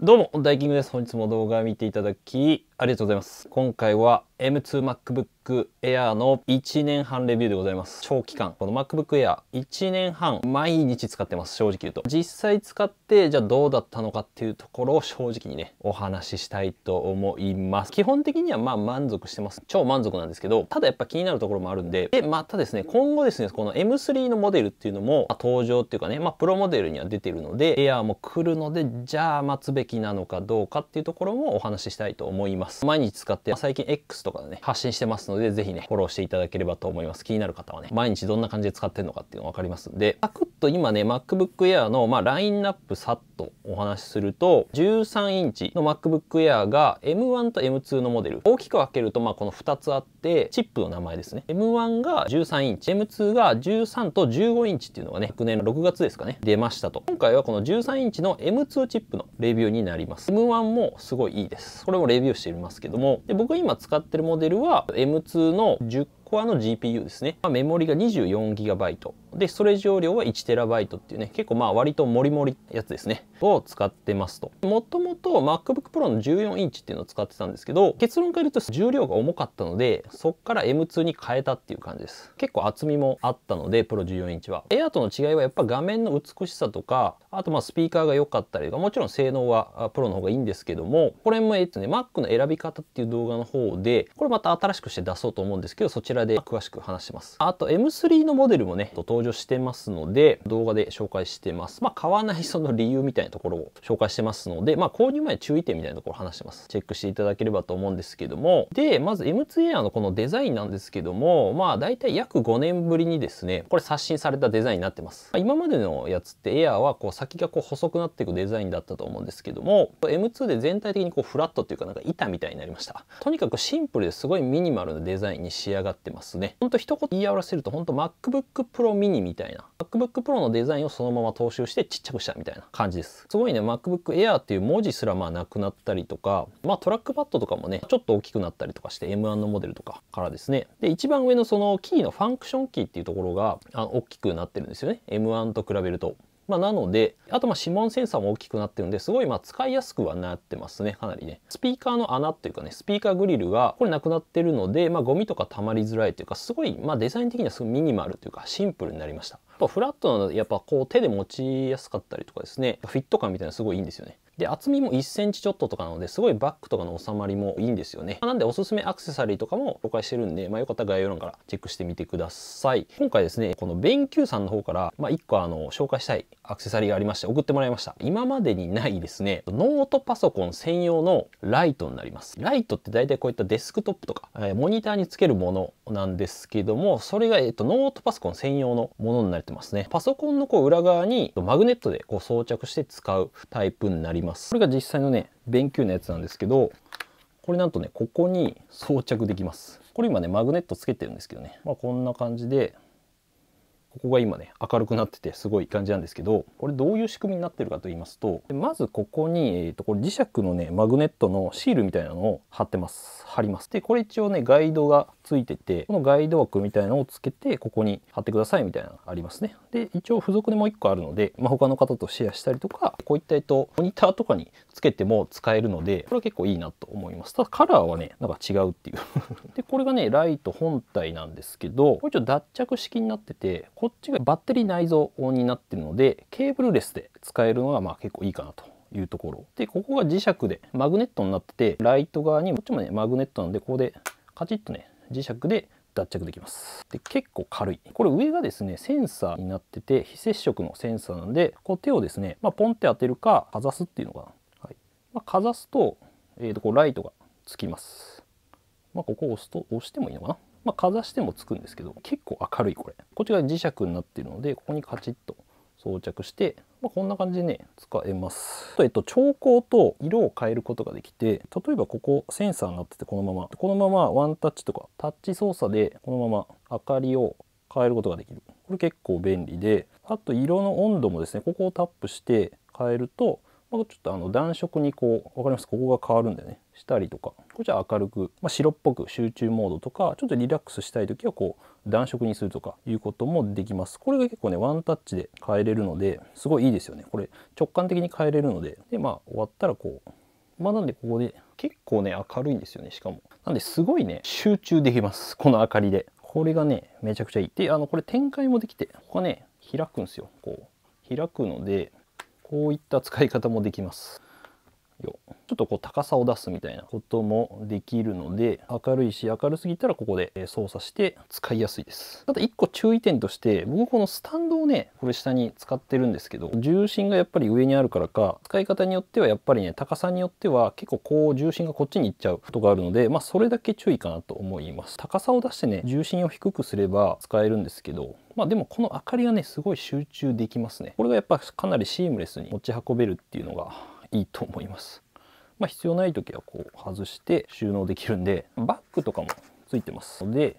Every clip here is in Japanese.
どうも、ダイキングです。本日も動画を見ていただき、ありがとうございます。今回は、M2MacBook Air の1年半レビューでございます。長期間。この MacBook Air 1年半毎日使ってます、正直言うと。実際使って、じゃあどうだったのかっていうところを正直にね、お話ししたいと思います。基本的にはまあ満足してます。超満足なんですけど、ただやっぱ気になるところもあるんで、で、またですね、今後ですね、この M3 のモデルっていうのも、まあ、登場っていうかね、まあプロモデルには出てるので、Air も来るので、じゃあ待つべきなのかどうかっていうところもお話ししたいと思います。毎日使って、まあ、最近 X とかね、発信してますので、是非ね、フォローしていただければと思います。気になる方はね、毎日どんな感じで使ってるのかっていうの分かりますんで、サクッと今ね、MacBook Air の、まあ、ラインナップさっとお話しすると13インチの MacBook Air が M1 と M2 のモデル大きく分けるとまあこの2つあってチップの名前ですね M1 が13インチ M2 が13と15インチっていうのがね昨年の6月ですかね出ましたと今回はこの13インチの M2 チップのレビューになります M1 もすごいいいですこれもレビューしてみますけどもで僕が今使ってるモデルは M2 の10コアの GPU ですね、まあ、メモリが 24GB で、ストレージ容量は 1TB っていうね、結構まあ割とモリモリやつですね、を使ってますと。もともと MacBook Pro の14インチっていうのを使ってたんですけど、結論から言うと重量が重かったので、そっから M2 に変えたっていう感じです。結構厚みもあったので、Pro 14インチは。Air との違いはやっぱ画面の美しさとか、あとまあスピーカーが良かったりとか、もちろん性能は Pro の方がいいんですけども、これもえっとね、Mac の選び方っていう動画の方で、これまた新しくして出そうと思うんですけど、そちらで詳しく話してます。あと M3 のモデルもね、登場場してますので、動画で紹介してます。まあ、買わないその理由みたいなところを紹介してますので、まあ、購入前注意点みたいなところを話してます。チェックしていただければと思うんですけども、で、まず M2 エアのこのデザインなんですけども、まあ、大体約5年ぶりにですね、これ刷新されたデザインになってます。まあ、今までのやつってエアはこう先がこう細くなっていくデザインだったと思うんですけども、M2 で全体的にこうフラットっていうかなんか板みたいになりました。とにかくシンプルですごいミニマルなデザインに仕上がってますね。ほんと一言言い合わせると、ほんと MacBook Pro mini みたいな MacBook Pro のデザインをそのまま踏襲してちっちゃくしたみたいな感じですすごいね MacBook Air っていう文字すらまあなくなったりとかまあトラックパッドとかもねちょっと大きくなったりとかして M1 のモデルとかからですねで一番上のそのキーのファンクションキーっていうところがあ大きくなってるんですよね M1 と比べるとまあ、なので、あとまあ指紋センサーも大きくなってるんで、すごいまあ使いやすくはなってますね、かなりね。スピーカーの穴っていうかね、スピーカーグリルがこれなくなってるので、まあ、ゴミとか溜まりづらいというか、すごいまあデザイン的にはすごいミニマルというかシンプルになりました。ぱフラットなのでやっぱこう手で持ちやすかったりとかですねフィット感みたいなのすごいいいんですよねで厚みも 1cm ちょっととかなのですごいバッグとかの収まりもいいんですよねなんでおすすめアクセサリーとかも紹介してるんで、まあ、よかったら概要欄からチェックしてみてください今回ですねこの BenQ さんの方から、まあ、1個あの紹介したいアクセサリーがありまして送ってもらいました今までにないですねノートパソコン専用のライトになりますライトって大体こういったデスクトップとか、えモニターにつけるものなんですけどもそれが、えっと、ノートパソコン専用のものになりってますね。パソコンのこう裏側にマグネットでこう装着して使うタイプになります。これが実際のね、便球のやつなんですけど、これなんとね、ここに装着できます。これ今ね、マグネットつけてるんですけどね、まあ、こんな感じでここが今ね明るくなっててすごい感じなんですけどこれどういう仕組みになってるかと言いますとまずここに、えーと、これ磁石のねマグネットのシールみたいなのを貼ってます貼りますでこれ一応ねガイドがついててこのガイド枠みたいなのをつけてここに貼ってくださいみたいなのありますねで一応付属でもう1個あるので、まあ、他の方とシェアしたりとかこういったとモニターとかにつけても使えるのでこれは結構いいなと思いますただカラーはねなんか違うっていう でこれがねライト本体なんですけどこれちょっと脱着式になっててこっちがバッテリー内蔵になってるのでケーブルレスで使えるのがまあ結構いいかなというところでここが磁石でマグネットになっててライト側にこっちもねマグネットなんでここでカチッとね磁石で脱着できますで結構軽いこれ上がですねセンサーになってて非接触のセンサーなんでこう手をですね、まあ、ポンって当てるかかざすっていうのがまあ、かざすと,、えー、とこうライトがつきます。まあ、ここを押すと押してもいいのかな、まあ、かざしてもつくんですけど結構明るいこれこっちが磁石になっているのでここにカチッと装着して、まあ、こんな感じでね使えますと、えっと、調光と色を変えることができて例えばここセンサーになっててこのままこのままワンタッチとかタッチ操作でこのまま明かりを変えることができるこれ結構便利であと色の温度もですねここをタップして変えるとまあ、ちょっとあの暖色にこう分かりますここが変わるんでねしたりとかこちら明るく、まあ、白っぽく集中モードとかちょっとリラックスしたい時はこう暖色にするとかいうこともできますこれが結構ねワンタッチで変えれるのですごいいいですよねこれ直感的に変えれるのででまあ終わったらこうまあなんでここで結構ね明るいんですよねしかもなんですごいね集中できますこの明かりでこれがねめちゃくちゃいいであのこれ展開もできてここね開くんですよこう開くのでこういった使い方もできますよちょっとこう高さを出すみたいなこともできるので明るいし明るすぎたらここで操作して使いやすいですただ1個注意点として僕このスタンドをねこれ下に使ってるんですけど重心がやっぱり上にあるからか使い方によってはやっぱりね高さによっては結構こう重心がこっちに行っちゃうことがあるのでまあそれだけ注意かなと思います高さを出してね重心を低くすれば使えるんですけどまあでもこの明かりがねすごい集中できますねこれがやっぱかなりシームレスに持ち運べるっていうのがいいと思います。まあ、必要ない時はこう外して収納できるんでバッグとかもついてますので、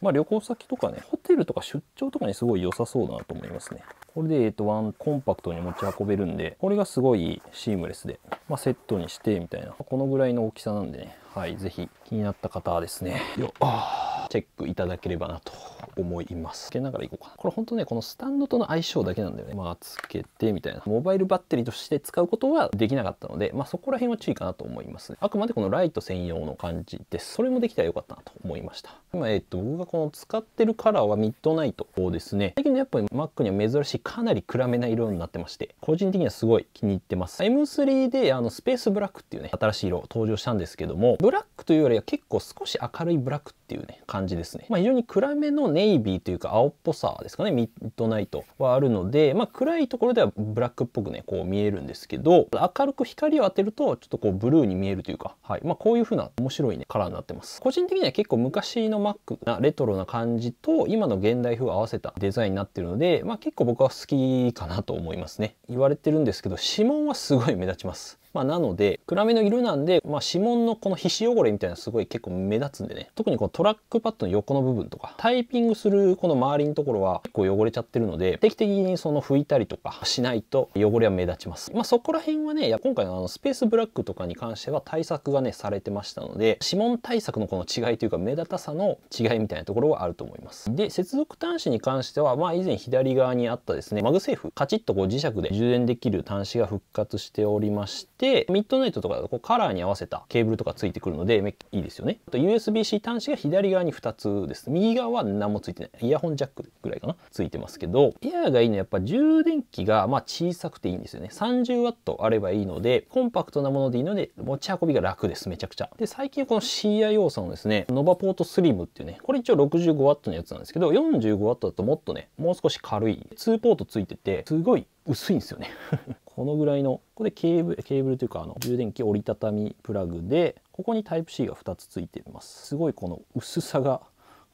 まあ、旅行先とかねホテルとか出張とかにすごい良さそうだなと思いますねこれで、えっとワンコンパクトに持ち運べるんでこれがすごいシームレスで、まあ、セットにしてみたいなこのぐらいの大きさなんでねはい是非気になった方はですねよああチェックいただければなと思いますつけながらいこうかなこれ本当ねこのスタンドとの相性だけなんだよねまあつけてみたいなモバイルバッテリーとして使うことはできなかったのでまあそこら辺は注意かなと思いますあくまでこのライト専用の感じでそれもできたらよかったなと思いました今えっ、ー、と僕がこの使ってるカラーはミッドナイトですね最近のやっぱり Mac には珍しいかなり暗めな色になってまして個人的にはすごい気に入ってます M3 であのスペースブラックっていうね新しい色登場したんですけどもブラックというよりは結構少し明るいブラックってっていうね、感じですね。まあ、非常に暗めのネイビーというか青っぽさですかね、ミッドナイトはあるので、まあ、暗いところではブラックっぽくね、こう見えるんですけど、明るく光を当てると、ちょっとこうブルーに見えるというか、はい。まあ、こういう風な面白いね、カラーになってます。個人的には結構昔のマックなレトロな感じと、今の現代風を合わせたデザインになってるので、まあ、結構僕は好きかなと思いますね。言われてるんですけど、指紋はすごい目立ちます。まあ、なので暗めの色なんで、まあ、指紋のこの皮脂汚れみたいなすごい結構目立つんでね特にこのトラックパッドの横の部分とかタイピングするこの周りのところは結構汚れちゃってるので定期的にその拭いたりとかしないと汚れは目立ちます、まあ、そこら辺はねいや今回のあのスペースブラックとかに関しては対策がねされてましたので指紋対策のこの違いというか目立たさの違いみたいなところはあると思いますで接続端子に関してはまあ以前左側にあったですねマグセーフカチッとこう磁石で充電できる端子が復活しておりましててミッドナイトとかだとこうカラーに合わせたケーブルとかついてくるのでいいですよねあと USB-C 端子が左側に2つです右側は何もついてないイヤホンジャックぐらいかなついてますけどエアーがいいのはやっぱ充電器がまあ小さくていいんですよね 30W あればいいのでコンパクトなものでいいので持ち運びが楽ですめちゃくちゃで最近この CIO さんのですねノバポートスリムっていうねこれ一応 65W のやつなんですけど 45W だともっとねもう少し軽い2ポートついててすごい薄いんですよね このぐらいのここでケーブルケーブルというかあの充電器折りたたみプラグでここに Type-C が2つついてますすごいこの薄さが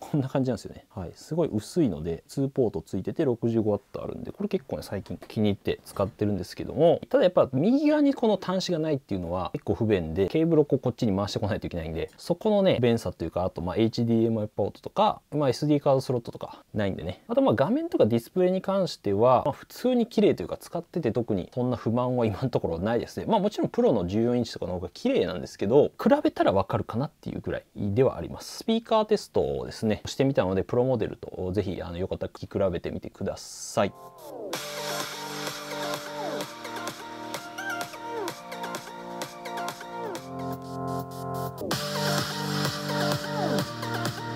こんな感じなんですよね。はい。すごい薄いので、2ポートついてて 65W あるんで、これ結構ね、最近気に入って使ってるんですけども、ただやっぱ右側にこの端子がないっていうのは結構不便で、ケーブルをこうこっちに回してこないといけないんで、そこのね、便さというか、あとま HDMI ポートとか、まあ、SD カードスロットとかないんでね。あとまあ画面とかディスプレイに関しては、まあ、普通に綺麗というか、使ってて特にそんな不満は今のところないですね。まあもちろんプロの14インチとかの方が綺麗なんですけど、比べたらわかるかなっていうぐらいではあります。スピーカーテストですね。ねしてみたのでプロモデルと是非あのよかったら聞き比べてみてください。Thank you.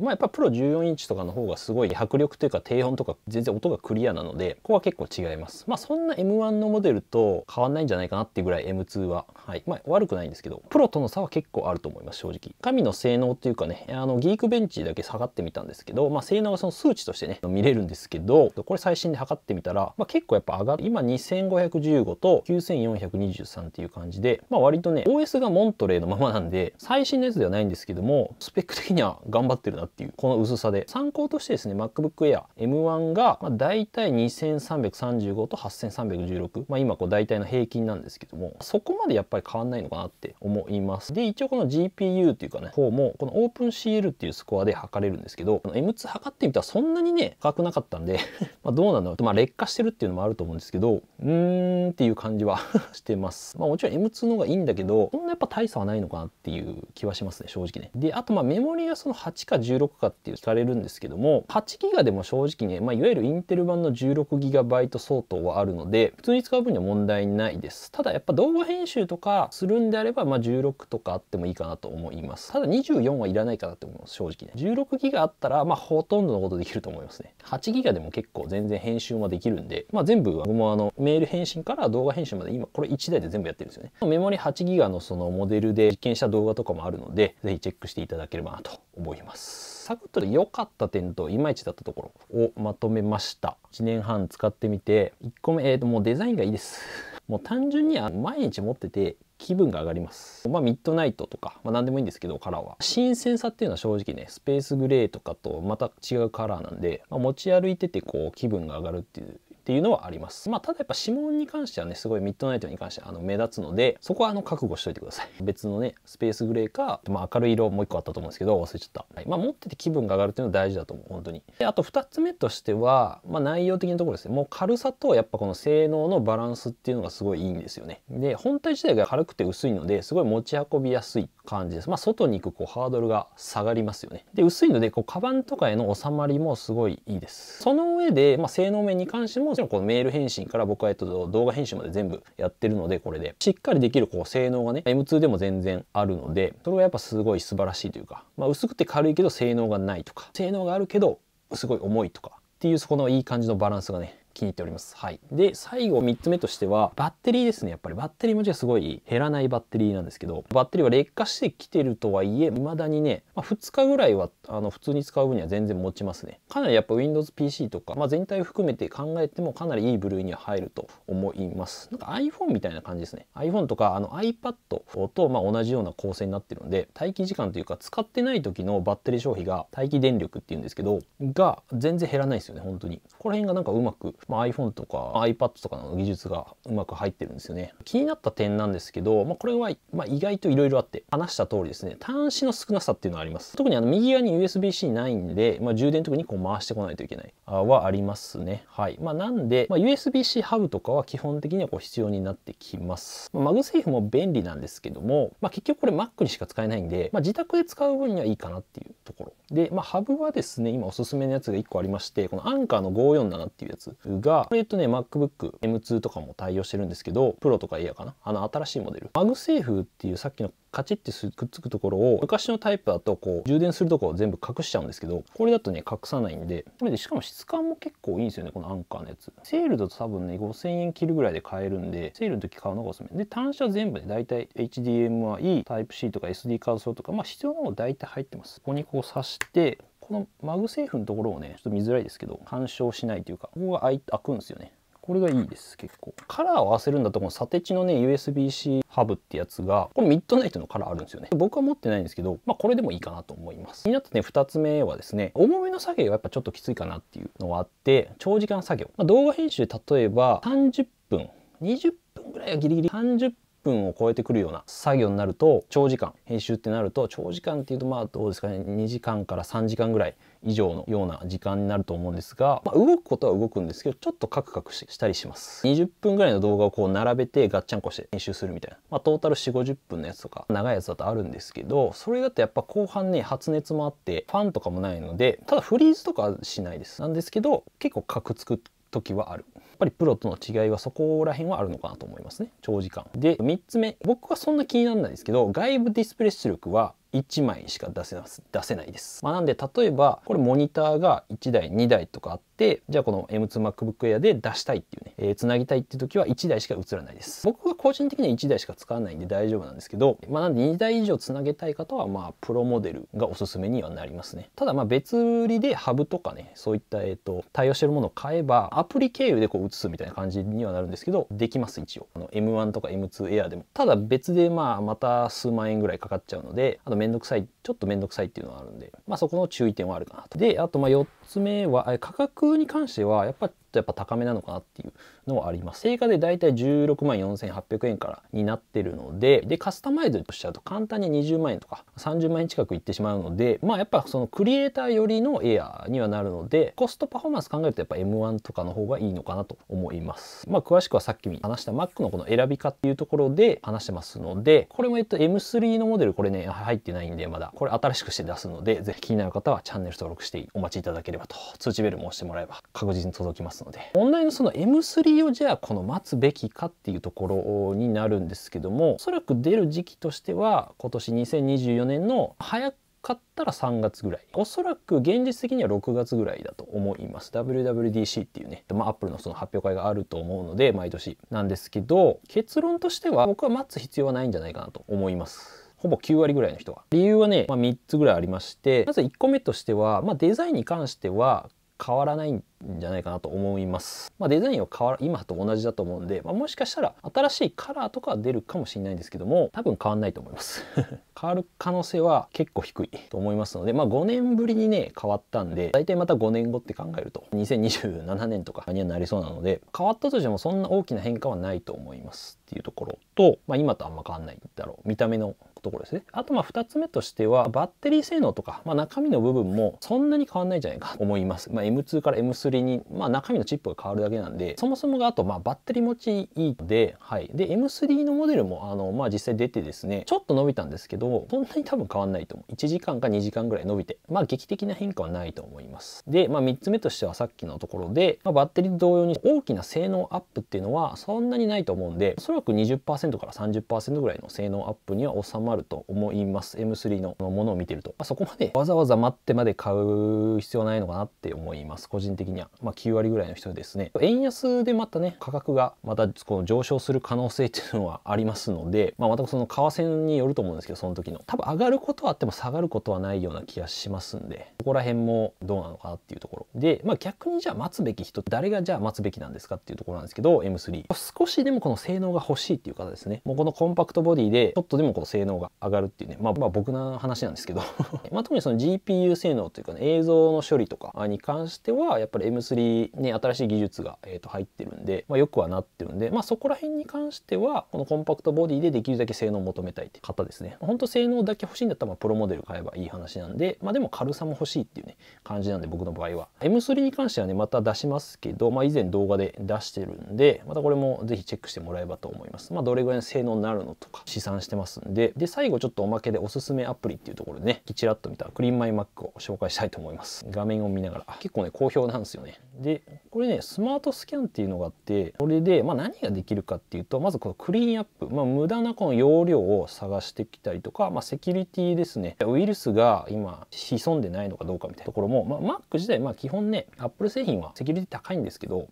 まあ、やっぱプロ14インチとかの方がすごい迫力というか低音とか全然音がクリアなのでここは結構違いますまあそんな M1 のモデルと変わんないんじゃないかなっていうぐらい M2 ははいまあ悪くないんですけどプロとの差は結構あると思います正直神の性能っていうかねあのギークベンチだけ下がってみたんですけどまあ性能がその数値としてね見れるんですけどこれ最新で測ってみたら、まあ、結構やっぱ上がる今2515と9423っていう感じでまあ割とね OS がモントレーのままなんで最新のやつではないんですけどもスペック的には頑張ってるなっていうこの薄さで参考としてですね MacBook Air M1 がまあ大体2335と8316まあ今こう大体の平均なんですけどもそこまでやっぱり変わんないのかなって思いますで一応この GPU っていうかね方もこの OpenCL っていうスコアで測れるんですけどこの M2 測ってみたらそんなにね高くなかったんで まあどうなんだろうとまあ劣化してるっていうのもあると思うんですけどうーんっていう感じは してますまあもちろん M2 の方がいいんだけどそんなやっぱ大差はないのかなっていう気はしますね正直ねであとまあメモリがその8か10 16かって聞かれるんですけども8ギガでも正直ね、まあ、いわゆるインテル版の 16GB 相当はあるので普通に使う分には問題ないですただやっぱ動画編集とかするんであれば、まあ、16とかあってもいいかなと思いますただ24はいらないかなって思います正直ね16ギガあったらまあほとんどのことできると思いますね8ギガでも結構全然編集もできるんで、まあ、全部僕もあのメール返信から動画編集まで今これ1台で全部やってるんですよねメモリ8ギガのそのモデルで実験した動画とかもあるのでぜひチェックしていただければなと思いますサクッと良かった点といまいちだったところをまとめました1年半使ってみて1個目えっ、ー、ともうデザインがいいです もう単純には毎日持ってて気分が上がります。まあ、ミッドナイトとか、まあ、何でもいいんですけど、カラーは。新鮮さっていうのは正直ね、スペースグレーとかとまた違うカラーなんで、まあ、持ち歩いててこう気分が上がるっていうっていうのはあります。まあ、ただやっぱ指紋に関してはね、すごいミッドナイトに関してはあの目立つので、そこはあの覚悟しといてください。別のね、スペースグレーか、まあ、明るい色もう一個あったと思うんですけど、忘れちゃった。はい、まあ、持ってて気分が上がるっていうのは大事だと思う、本当に。で、あと2つ目としては、まあ、内容的なところですね。もう軽さとやっぱこの性能のバランスっていうのがすごいいいんですよね。で、本体自体が軽くて薄いので、すごい持ち運びやすい感じです。まあ、外に行くこうハードルが下がりますよね。で、薄いので、こう、カバンとかへの収まりもすごいいいです。その上で、まあ、性能面に関しても、ろんこのメール返信から僕はえっと動画編集まで全部やってるのでこれでしっかりできるこう性能がね M2 でも全然あるのでそれはやっぱすごい素晴らしいというか、まあ、薄くて軽いけど性能がないとか性能があるけどすごい重いとかっていうそこのいい感じのバランスがね気に入っております。はい。で、最後3つ目としては、バッテリーですね。やっぱりバッテリーもじゃあすごい減らないバッテリーなんですけど、バッテリーは劣化してきてるとはいえ、未だにね、まあ、2日ぐらいは、あの、普通に使う分には全然持ちますね。かなりやっぱ Windows PC とか、まあ、全体を含めて考えてもかなりいい部類には入ると思います。なんか iPhone みたいな感じですね。iPhone とか、あの iPad と、ま同じような構成になってるので、待機時間というか、使ってない時のバッテリー消費が、待機電力っていうんですけど、が全然減らないですよね、本当に。ここら辺がなんかうまくまあ、iPhone とか iPad とかの技術がうまく入ってるんですよね。気になった点なんですけど、まあ、これは、まあ、意外といろいろあって話した通りですね端子の少なさっていうのはあります。特にあの右側に USB-C ないんで、まあ、充電特にこう回してこないといけないあはありますね。はいまあ、なんで、まあ、USB-C ハブとかは基本的にはこう必要になってきます。まあ、マグセーフも便利なんですけども、まあ、結局これ Mac にしか使えないんで、まあ、自宅で使う分にはいいかなっていうところ。で、まあ、ハブはですね今おすすめのやつが1個ありましてこのアンカーの547っていうやつが、これとね、MacBook M2 とかも対応してるんですけど、Pro とか Air かなあの新しいモデル。マグセーフっていうさっきのカチッてくっつくところを昔のタイプだとこう充電するとこを全部隠しちゃうんですけどこれだとね隠さないんでこれでしかも質感も結構いいんですよねこのアンカーのやつセールだと多分ね5000円切るぐらいで買えるんでセールの時買うのがおすすめで単車全部で大体 HDMI タイプ C とか SD カードソロとかまあ必要なの大体入ってますここにこう挿してこのマグセーフのところをねちょっと見づらいですけど干渉しないというかここが開くんですよねこれがいいです結構カラーを合わせるんだとこのサテチのね USB-C ハブってやつがこれミッドナイトのカラーあるんですよね僕は持ってないんですけどまあこれでもいいかなと思います気になったね2つ目はですね重めの作業がやっぱちょっときついかなっていうのはあって長時間作業、まあ、動画編集で例えば30分20分ぐらいはギリギリ30分を超えてくるような作業になると長時間編集ってなると長時間っていうとまあどうですかね2時間から3時間ぐらい以上のような時間になると思うんですが、まあ、動くことは動くんですけどちょっとカクカクしたりします20分ぐらいの動画をこう並べてガッチャンコして編集するみたいな、まあ、トータル4 5 0分のやつとか長いやつだとあるんですけどそれだとやっぱ後半ね発熱もあってファンとかもないのでただフリーズとかはしないですなんですけど結構カクつく時はある。やっぱりプロとの違いはそこら辺はあるのかなと思いますね。長時間。で、3つ目。僕はそんな気にならないですけど、外部ディスプレイ出力は1枚しか出せな出せないです。まあ、なんで、例えば、これモニターが1台、2台とかあってじゃあこの M2MacBook Air で出したいっていうね、えー、繋ぎたいって時は1台しか映らないです僕は個人的には1台しか使わないんで大丈夫なんですけどまあなんで2台以上繋げたい方はまあプロモデルがおすすめにはなりますねただまあ別売りでハブとかねそういったえっ、と対応してるものを買えばアプリ経由でこう映すみたいな感じにはなるんですけどできます一応あの M1 とか M2 Air でもただ別でまあまた数万円ぐらいかかっちゃうのであとめんどくさいちょっとめんどくさいっていうのはあるんでまあそこの注意点はあるかなとであとまあ4つ目は価格に関してはやっぱりとやっぱ高めなのかなっていうのはあります。定価でだいたい16万4800円からになってるので、で、カスタマイズしちゃうと簡単に20万円とか30万円近くいってしまうので、まあやっぱそのクリエイター寄りのエアーにはなるので、コストパフォーマンス考えるとやっぱ M1 とかの方がいいのかなと思います。まあ詳しくはさっき話した Mac のこの選び方っていうところで話してますので、これもえっと M3 のモデルこれね入ってないんでまだこれ新しくして出すので、ぜひ気になる方はチャンネル登録してお待ちいただければと、通知ベルも押してもらえば確実に届きます。ますので問題のその M3 をじゃあこの待つべきかっていうところになるんですけどもおそらく出る時期としては今年2024年の早く買ったら3月ぐらいおそらく現実的には6月ぐらいだと思います WWDC っていうね、まあ、アップルのその発表会があると思うので毎年なんですけど結論としては僕は待つ必要はないんじゃないかなと思いますほぼ9割ぐらいの人は。理由はね、まあ、3つぐらいありまして、まず1個目としては、まあ、デザインに関しては、変わらないんじゃないかなと思います。まあ、デザインは変わ今と同じだと思うんで、まあ、もしかしたら新しいカラーとかは出るかもしれないんですけども、多分変わんないと思います。変わる可能性は結構低いと思いますので、まあ、5年ぶりにね、変わったんで、大体また5年後って考えると、2027年とかにはなりそうなので、変わったとしてもそんな大きな変化はないと思いますっていうところと、まあ、今とあんま変わんないんだろう。見た目のところですね。あとまあ2つ目としてはバッテリー性能とか、まあ、中身の部分もそんなに変わんないんじゃないかと思います。まあ、M2 から M3 に、まあ、中身のチップが変わるだけなんでそもそもがあとまあバッテリー持ちいいので,、はい、で M3 のモデルもあの、まあ、実際出てですねちょっと伸びたんですけどそんなに多分変わんないと思う1時間か2時間ぐらい伸びて、まあ、劇的な変化はないと思います。で、まあ、3つ目としてはさっきのところで、まあ、バッテリー同様に大きな性能アップっていうのはそんなにないと思うんでおそらく20%から30%ぐらいの性能アップには収ままると思います M3 のものを見てると、まあ、そこまでわざわざ待ってまで買う必要ないのかなって思います個人的には、まあ、9割ぐらいの人ですね円安でまたね価格がまたこの上昇する可能性っていうのはありますので、まあ、またその為替によると思うんですけどその時の多分上がることはあっても下がることはないような気がしますんでここら辺もどうなのかなっていうところで、まあ、逆にじゃあ待つべき人誰がじゃあ待つべきなんですかっていうところなんですけど M3 少しでもこの性能が欲しいっていう方ですねもうこのコンパクトボディでちょっとでもこの性能が上がるっていうね、まあ、まあ、僕の話なんですけど まあ特にその GPU 性能というかね映像の処理とかに関してはやっぱり M3 ね新しい技術が、えと入ってるんで、まあ、よくはなってるんで、まあ、そこら辺に関してはこのコンパクトボディでできるだけ性能を求めたいって方ですね本当性能だけ欲しいんだったらまあプロモデル買えばいい話なんで、まあ、でも軽さも欲しいっていうね感じなんで僕の場合は M3 に関してはねまた出しますけど、まあ、以前動画で出してるんでまたこれもぜひチェックしてもらえばと思います、まあ、どれぐらいの性能になるのとか試算してますんでで最後ちょっとおまけでおすすめアプリっていうところでね、ちらっと見たクリーンマイマックを紹介したいと思います。画面を見ながら。結構ね、好評なんですよね。で、これね、スマートスキャンっていうのがあって、これで、まあ何ができるかっていうと、まずこのクリーンアップ、まあ無駄なこの容量を探してきたりとか、まあセキュリティですね。ウイルスが今潜んでないのかどうかみたいなところも、まあ Mac 自体、まあ基本ね、Apple 製品はセキュリティ高いんですけど、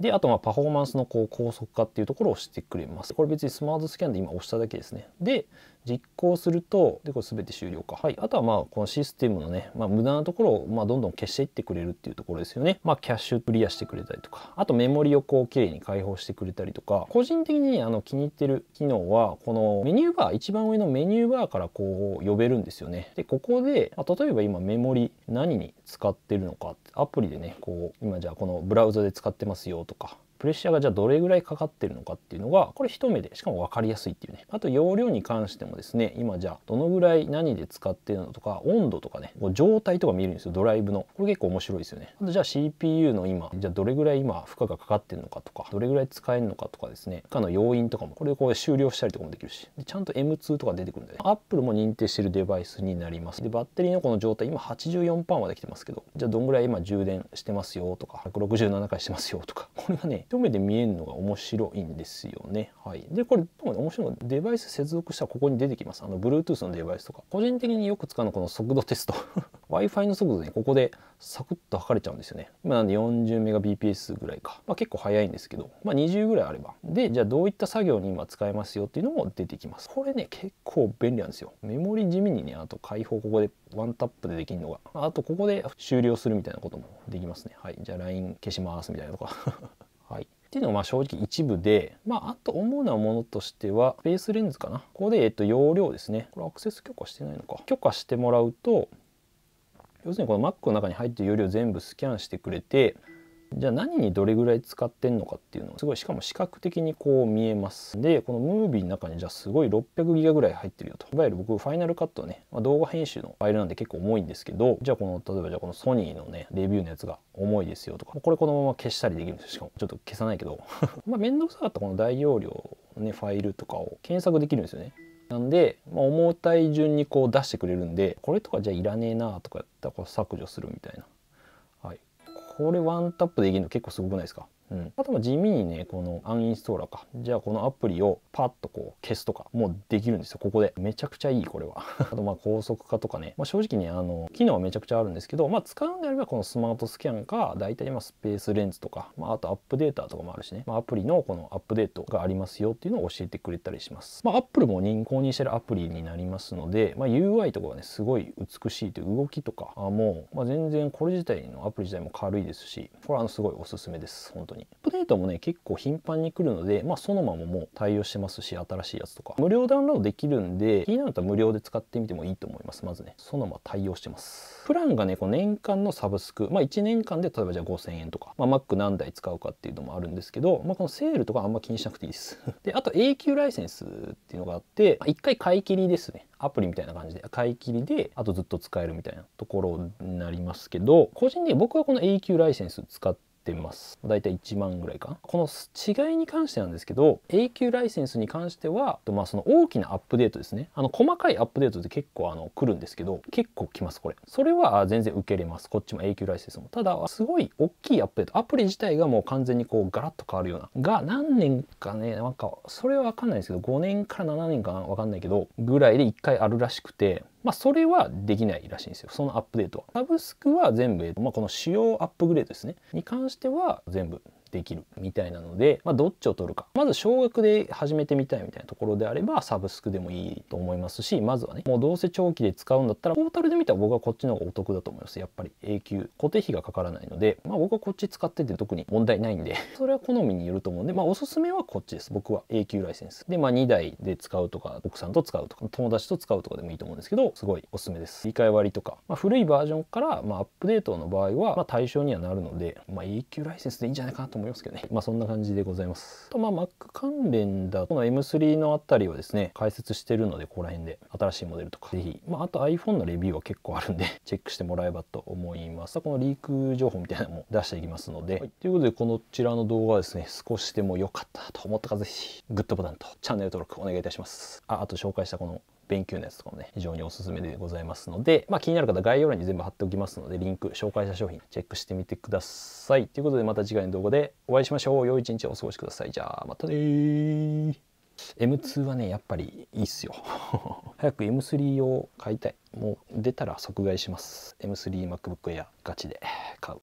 で、あとまパフォーマンスのこう高速化っていうところをしてくれます。これ別にスマートスキャンで今押しただけですね。で、実行するとでこれ全て終了か、はい、あとはまあこのシステムのね、まあ、無駄なところをまどんどん消していってくれるっていうところですよねまあキャッシュクリアしてくれたりとかあとメモリをこう綺麗に開放してくれたりとか個人的にあの気に入ってる機能はこのメニューバー一番上のメニューバーからこう呼べるんですよねでここで、まあ、例えば今メモリ何に使ってるのかアプリでねこう今じゃあこのブラウザで使ってますよとかプレッシャーがじゃあどれぐらいかかってるのかっていうのがこれ一目でしかも分かりやすいっていうねあと容量に関してもですね今じゃあどのぐらい何で使ってるのとか温度とかね状態とか見えるんですよドライブのこれ結構面白いですよねあとじゃあ CPU の今じゃあどれぐらい今負荷がかかってるのかとかどれぐらい使えるのかとかですね負荷の要因とかもこれをこう終了したりとかもできるしちゃんと M2 とか出てくるんで、ね、Apple も認定してるデバイスになりますでバッテリーのこの状態今84%まで来てますけどじゃあどんぐらい今充電してますよとか167回してますよとかこれがね一目で見えるのが面白いんですよね。はい、でこれ面白いのデバイス接続したらここに出てきます。あの Bluetooth のデバイスとか個人的によく使うのこの速度テスト Wi-Fi の速度ねここでサクッと測れちゃうんですよね。今なんで 40Mbps ぐらいか、まあ、結構早いんですけど、まあ、20ぐらいあればでじゃあどういった作業に今使えますよっていうのも出てきます。これね結構便利なんですよ。メモリ地味にねあと開放ここでワンタップでできるのがあとここで終了するみたいなこともできますね。はい、じゃあ LINE 消しますみたいなとか っていうのが正直一部で、まあ、あと主なものとしては、ベースレンズかな。ここで、えっと、容量ですね。これアクセス許可してないのか。許可してもらうと、要するにこの Mac の中に入っている容量全部スキャンしてくれて、じゃあ何にどれぐらい使ってんのかっていうのはすごいしかも視覚的にこう見えますでこのムービーの中にじゃあすごい600ギガぐらい入ってるよといわゆる僕ファイナルカットね、まあ、動画編集のファイルなんで結構重いんですけどじゃあこの例えばじゃあこのソニーのねレビューのやつが重いですよとかこれこのまま消したりできるんですしかもちょっと消さないけど まあ面倒くさかったこの大容量のねファイルとかを検索できるんですよねなんで、まあ、重たい順にこう出してくれるんでこれとかじゃあいらねえなとかやったらこう削除するみたいなこれワンタップでいけるの結構すごくないですかうん、あとは地味にねこのアンインストーラーかじゃあこのアプリをパッとこう消すとかもうできるんですよここでめちゃくちゃいいこれは あとまあ高速化とかね、まあ、正直ねあの機能はめちゃくちゃあるんですけど、まあ、使うんであればこのスマートスキャンか大体あスペースレンズとか、まあ、あとアップデータとかもあるしね、まあ、アプリのこのアップデートがありますよっていうのを教えてくれたりします、まあ、Apple も認購入してるアプリになりますので、まあ、UI とかがねすごい美しいという動きとかあもう、まあ、全然これ自体のアプリ自体も軽いですしこれはあのすごいおすすめです本当にに。アップデートもね、結構頻繁に来るので、まあ、ソノマももう対応してますし、新しいやつとか。無料ダウンロードできるんで、気になると無料で使ってみてもいいと思います。まずね、ソノマ対応してます。プランがね、こう年間のサブスク、まあ、1年間で例えばじゃあ5000円とか、まあ、Mac 何台使うかっていうのもあるんですけど、まあ、このセールとかあんま気にしなくていいです。で、あと永久ライセンスっていうのがあって、まあ、1回買い切りですね。アプリみたいな感じで買い切りであとずっと使えるみたいなところになりますけど個人的に僕はこの永久ライセンス使ってってます。1万ぐらいかこの違いに関してなんですけど、永久ライセンスに関しては、まあその大きなアップデートですね。あの細かいアップデートで結構あの来るんですけど、結構来ます、これ。それは全然受けれます。こっちも永久ライセンスも。ただ、すごい大きいアップデート。アプリ自体がもう完全にこうガラッと変わるような。が、何年かね、なんか、それは分かんないですけど、5年から7年かなかんないけど、ぐらいで1回あるらしくて、まあ、それはできないらしいんですよそのアップデートは。サブスクは全部、まあ、この主要アップグレードですねに関しては全部できるみたいなので、まあ、どっちを取るかまず少額で始めてみたいみたいなところであればサブスクでもいいと思いますしまずはねもうどうせ長期で使うんだったらポータルで見たら僕はこっちの方がお得だと思いますやっぱり永久固定費がかからないので、まあ、僕はこっち使ってて特に問題ないんで それは好みによると思うんで、まあ、おすすめはこっちです僕は永久ライセンスで、まあ、2台で使うとか奥さんと使うとか友達と使うとかでもいいと思うんですけどすごいおすすめです理解割とか、まあ、古いバージョンから、まあ、アップデートの場合は、まあ、対象にはなるので、まあ、永久ライセンスでいいんじゃないかなと思いますけどねまあそんな感じでございますとまあ Mac 関連だとの M3 のあたりをですね解説してるのでここら辺で新しいモデルとかぜひまああと iPhone のレビューは結構あるんで チェックしてもらえばと思いますこのリーク情報みたいなのも出していきますので、はい、ということでこちらの動画はですね少しでも良かったと思った方ぜひグッドボタンとチャンネル登録お願いいたしますああと紹介したこの勉強のやつとかもね非常におすすめでございますので、まあ、気になる方概要欄に全部貼っておきますのでリンク紹介した商品チェックしてみてくださいということでまた次回の動画でお会いしましょう良い一日をお過ごしくださいじゃあまたねー M2 はねやっぱりいいっすよ 早く M3 を買いたいもう出たら即買いします M3MacBook Air ガチで買う